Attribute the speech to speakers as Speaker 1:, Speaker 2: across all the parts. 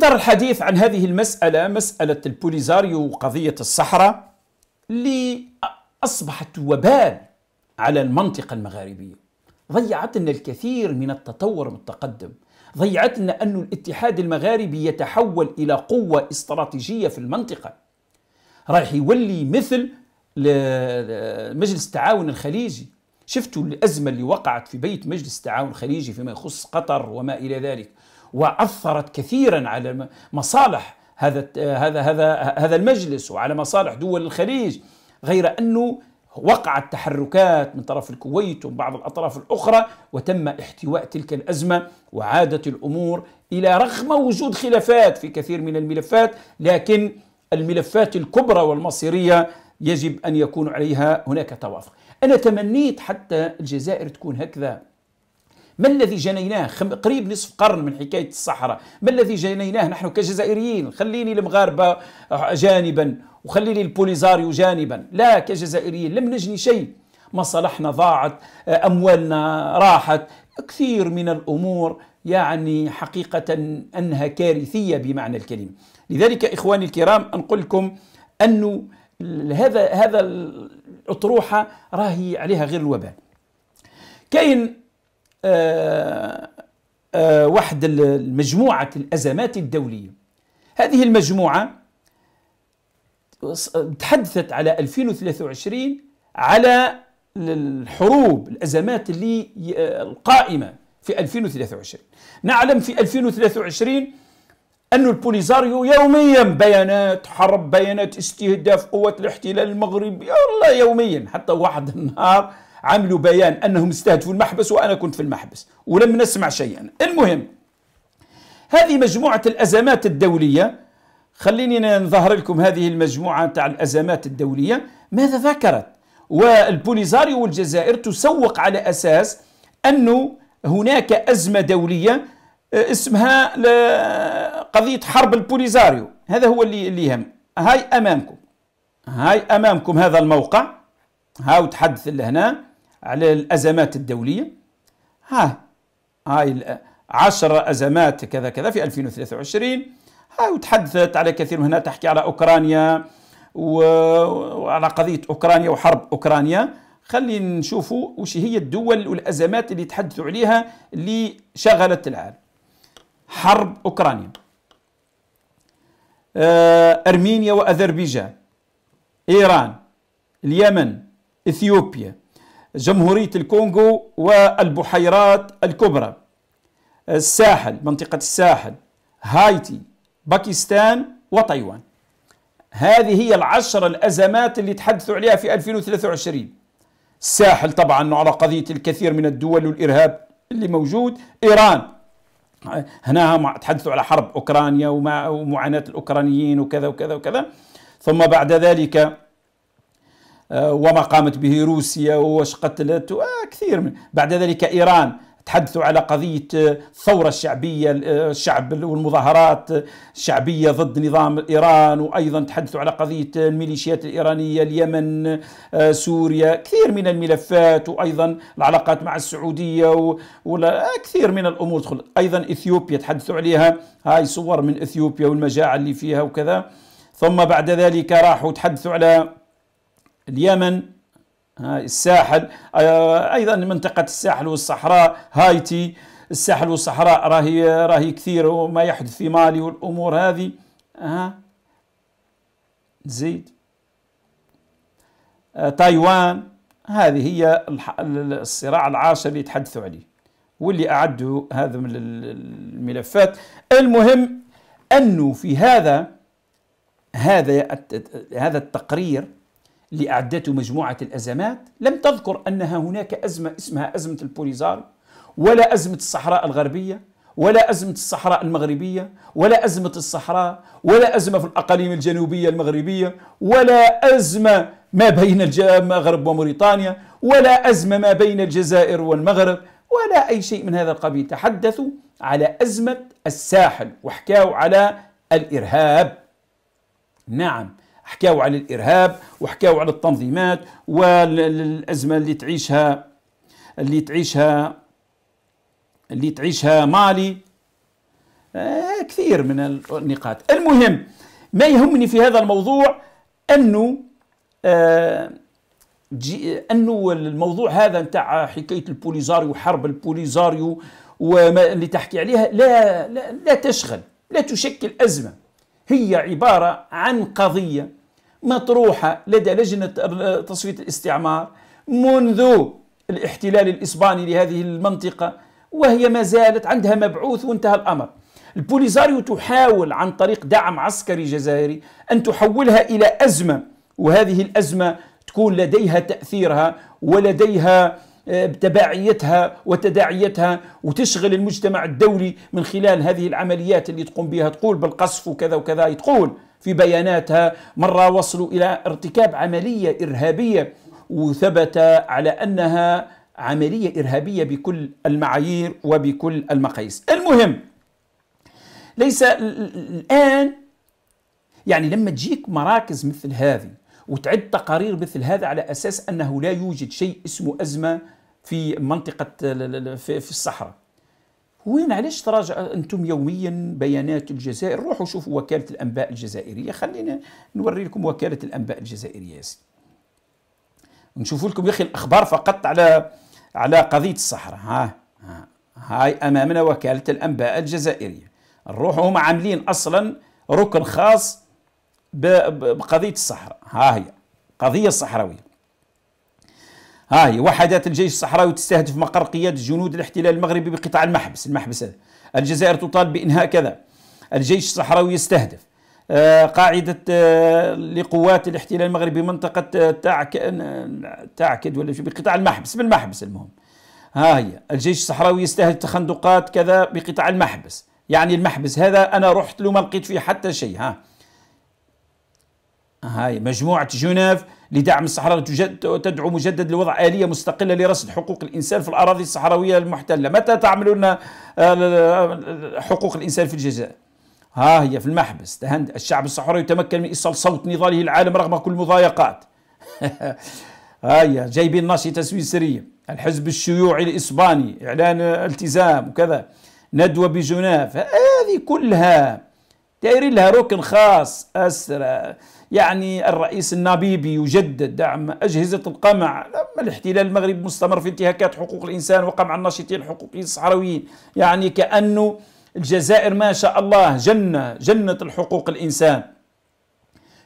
Speaker 1: إطار الحديث عن هذه المسألة مسألة البوليزاريو وقضية الصحراء اللي أصبحت وبال على المنطقة المغاربية ضيعت لنا الكثير من التطور والتقدم ضيعت لنا أن الاتحاد المغاربي يتحول إلى قوة استراتيجية في المنطقة رايح يولي مثل مجلس التعاون الخليجي شفتوا الأزمة اللي وقعت في بيت مجلس التعاون الخليجي فيما يخص قطر وما إلى ذلك واثرت كثيرا على مصالح هذا هذا هذا هذا المجلس وعلى مصالح دول الخليج غير انه وقعت تحركات من طرف الكويت وبعض الاطراف الاخرى وتم احتواء تلك الازمه وعادت الامور الى رغم وجود خلافات في كثير من الملفات لكن الملفات الكبرى والمصيريه يجب ان يكون عليها هناك توافق. انا تمنيت حتى الجزائر تكون هكذا ما الذي جنيناه قريب نصف قرن من حكاية الصحراء ما الذي جنيناه نحن كجزائريين خليني المغاربة آه، جانبا وخليني البوليزاريو جانبا لا كجزائريين لم نجني شيء مصالحنا ضاعت آه، أموالنا راحت كثير من الأمور يعني حقيقة أنها كارثية بمعنى الكلمة لذلك إخواني الكرام أنقل لكم أنه هذا هذا الأطروحة راهي عليها غير الوباء كاين آه، آه، واحد المجموعة الأزمات الدولية هذه المجموعة تحدثت على 2023 على الحروب الأزمات اللي القائمة في 2023 نعلم في 2023 أن البوليزاريو يوميا بيانات حرب بيانات استهداف قوة الاحتلال المغربي الله يوميا حتى واحد النهار عملوا بيان انهم استهدفوا المحبس وانا كنت في المحبس ولم نسمع شيئا المهم هذه مجموعه الازمات الدوليه خليني نظهر لكم هذه المجموعه تاع الازمات الدوليه ماذا ذكرت والبوليزاريو والجزائر تسوق على اساس انه هناك ازمه دوليه آه، اسمها قضيه حرب البوليزاريو هذا هو اللي اللي يهم هاي امامكم هاي امامكم هذا الموقع هاو تحدث لهنا على الأزمات الدولية ها هاي عشر أزمات كذا كذا في 2023 هاي وتحدثت على كثير هنا تحكي على أوكرانيا وعلى قضية أوكرانيا وحرب أوكرانيا خلي نشوفوا وش هي الدول والأزمات اللي تحدثوا عليها اللي شغلت العالم حرب أوكرانيا آه، أرمينيا وأذربيجان إيران اليمن إثيوبيا جمهورية الكونغو والبحيرات الكبرى الساحل منطقة الساحل هايتي باكستان وتايوان هذه هي العشر الأزمات اللي تحدثوا عليها في 2023 الساحل طبعا على قضية الكثير من الدول والإرهاب اللي موجود إيران هنا تحدثوا على حرب أوكرانيا ومعاناة الأوكرانيين وكذا وكذا وكذا ثم بعد ذلك آه، وما قامت به روسيا واش قتلت كثير من بعد ذلك إيران تحدثوا على قضية آه، الثورة الشعبية آه، الشعب والمظاهرات الشعبية ضد نظام إيران وأيضا تحدثوا على قضية الميليشيات الإيرانية اليمن سوريا كثير من الملفات وأيضا العلاقات مع السعودية وكثير من الأمور تخل أيضا إثيوبيا تحدثوا عليها هاي صور من إثيوبيا والمجاعة اللي فيها وكذا ثم بعد ذلك راحوا تحدثوا على اليمن الساحل آه، ايضا منطقه الساحل والصحراء هايتي الساحل والصحراء راهي راهي كثير وما يحدث في مالي والامور هذه ها زيد آه، تايوان هذه هي الصراع العاشر اللي تحدثوا عليه واللي أعدوا هذا من الملفات المهم أنه في هذا هذا هذا التقرير لأعدته مجموعة الأزمات لم تذكر أنها هناك أزمة اسمها أزمة البوليزار ولا أزمة الصحراء الغربية ولا أزمة الصحراء المغربية ولا أزمة الصحراء ولا أزمة في الأقاليم الجنوبية المغربية ولا أزمة ما بين المغرب وموريتانيا ولا أزمة ما بين الجزائر والمغرب ولا أي شيء من هذا القبيل تحدثوا على أزمة الساحل وحكاوا على الإرهاب نعم حكاو على الارهاب وحكاو على التنظيمات والازمه اللي تعيشها اللي تعيشها اللي تعيشها مالي آه كثير من النقاط المهم ما يهمني في هذا الموضوع انه آه انه الموضوع هذا نتاع حكايه البوليزاريو حرب البوليزاريو وما اللي تحكي عليها لا لا, لا تشغل لا تشكل ازمه هي عباره عن قضيه مطروحة لدى لجنة تصفية الاستعمار منذ الاحتلال الإسباني لهذه المنطقة وهي ما زالت عندها مبعوث وانتهى الأمر البوليزاريو تحاول عن طريق دعم عسكري جزائري أن تحولها إلى أزمة وهذه الأزمة تكون لديها تأثيرها ولديها آه، تبعيتها وتداعيتها وتشغل المجتمع الدولي من خلال هذه العمليات اللي تقوم بها تقول بالقصف وكذا وكذا تقول في بياناتها مرة وصلوا إلى ارتكاب عملية إرهابية وثبت على أنها عملية إرهابية بكل المعايير وبكل المقاييس المهم ليس الآن يعني لما تجيك مراكز مثل هذه وتعد تقارير مثل هذا على أساس أنه لا يوجد شيء اسمه أزمة في منطقة في الصحراء وين علاش تراجع انتم يوميا بيانات الجزائر روحوا شوفوا وكاله الانباء الجزائريه خلينا نوري لكم وكاله الانباء الجزائريه يا سيدي نشوفوا لكم يا اخي الاخبار فقط على على قضيه الصحراء ها, ها هاي امامنا وكاله الانباء الجزائريه نروحوا هم عاملين اصلا ركن خاص بقضيه الصحراء ها هي قضيه صحراويه ها هي وحدات الجيش الصحراوي تستهدف مقر قيادة جنود الاحتلال المغربي بقطاع المحبس المحبس هذا الجزائر تطالب بإنهاء كذا الجيش الصحراوي يستهدف آه، قاعدة آه، لقوات الاحتلال المغربي منطقة آه، تعك تعكد ولا بقطاع المحبس بالمحبس المهم ها هي الجيش الصحراوي يستهدف تخندقات كذا بقطاع المحبس يعني المحبس هذا أنا رحت له ما لقيت فيه حتى شيء ها هاي مجموعة جنيف لدعم الصحراء تدعو مجدد لوضع آلية مستقلة لرصد حقوق الإنسان في الأراضي الصحراوية المحتلة متى تعملون آه، حقوق الإنسان في الجزائر؟ ها هي في المحبس تهند الشعب الصحراوي يتمكن من إيصال صوت نضاله العالم رغم كل المضايقات ها هي جايبين ناشطة سويسرية الحزب الشيوعي الإسباني إعلان التزام وكذا ندوة بجناف هذه كلها دايرين لها ركن خاص أسرى يعني الرئيس النابيبي يجدد دعم أجهزة القمع لما الاحتلال المغربي مستمر في انتهاكات حقوق الإنسان وقمع الناشطين الحقوقيين الصحراويين يعني كأنه الجزائر ما شاء الله جنة جنة الحقوق الإنسان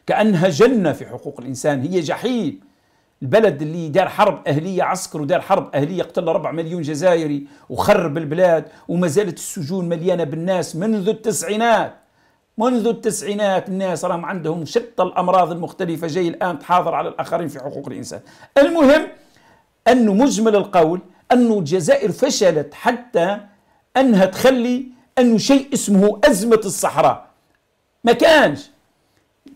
Speaker 1: كأنها جنة في حقوق الإنسان هي جحيم البلد اللي دار حرب أهلية عسكر ودار حرب أهلية قتل ربع مليون جزائري وخرب البلاد وما زالت السجون مليانة بالناس منذ التسعينات منذ التسعينات الناس راهم عندهم شتى الامراض المختلفه جاي الان تحاضر على الاخرين في حقوق الانسان المهم انه مجمل القول انه الجزائر فشلت حتى انها تخلي انه شيء اسمه ازمه الصحراء ما كانش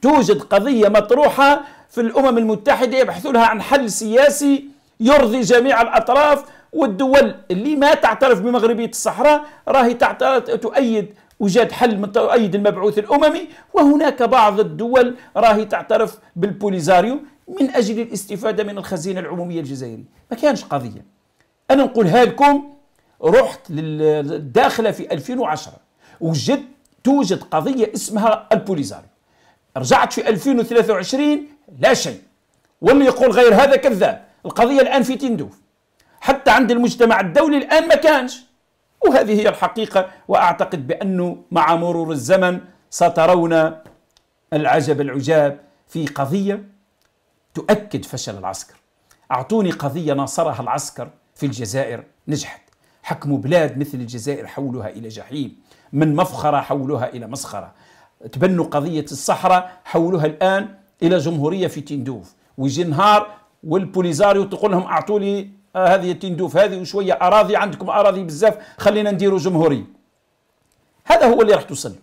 Speaker 1: توجد قضيه مطروحه في الامم المتحده يبحثوا لها عن حل سياسي يرضي جميع الاطراف والدول اللي ما تعترف بمغربيه الصحراء راهي تعترف تؤيد وجد حل من أيد المبعوث الأممي وهناك بعض الدول راهي تعترف بالبوليزاريو من أجل الاستفادة من الخزينة العمومية الجزائرية ما كانش قضية أنا نقولها لكم رحت للداخلة في 2010 وجدت توجد قضية اسمها البوليزاريو رجعت في 2023 لا شيء واللي يقول غير هذا كذاب القضية الآن في تندوف حتى عند المجتمع الدولي الآن ما كانش وهذه هي الحقيقة وأعتقد بأنه مع مرور الزمن سترون العجب العجاب في قضية تؤكد فشل العسكر أعطوني قضية ناصرها العسكر في الجزائر نجحت حكموا بلاد مثل الجزائر حولها إلى جحيم من مفخرة حولها إلى مسخرة تبنوا قضية الصحراء حولها الآن إلى جمهورية في تندوف ويجي نهار والبوليزاريو تقول لهم أعطوا لي آه، هذه تندوف هذه وشويه اراضي عندكم اراضي بزاف خلينا نديروا جمهوري هذا هو اللي راح توصل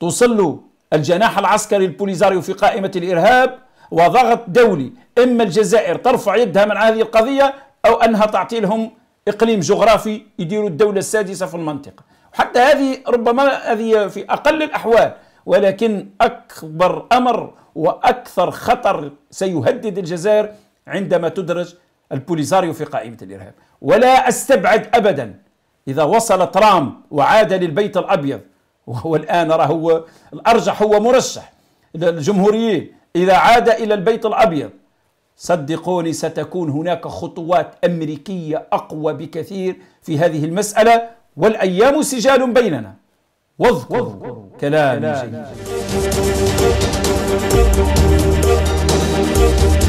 Speaker 1: توصل الجناح العسكري البوليزاريو في قائمه الارهاب وضغط دولي اما الجزائر ترفع يدها من هذه القضيه او انها تعطي لهم اقليم جغرافي يديروا الدوله السادسه في المنطقه حتى هذه ربما هذه في اقل الاحوال ولكن اكبر امر واكثر خطر سيهدد الجزائر عندما تدرج البوليزاريو في قائمة الإرهاب ولا أستبعد أبدا إذا وصل ترامب وعاد للبيت الأبيض وهو الآن راه الأرجح هو مرشح الجمهوريين إذا عاد إلى البيت الأبيض صدقوني ستكون هناك خطوات أمريكية أقوى بكثير في هذه المسألة والأيام سجال بيننا واذكروا كلامي جيد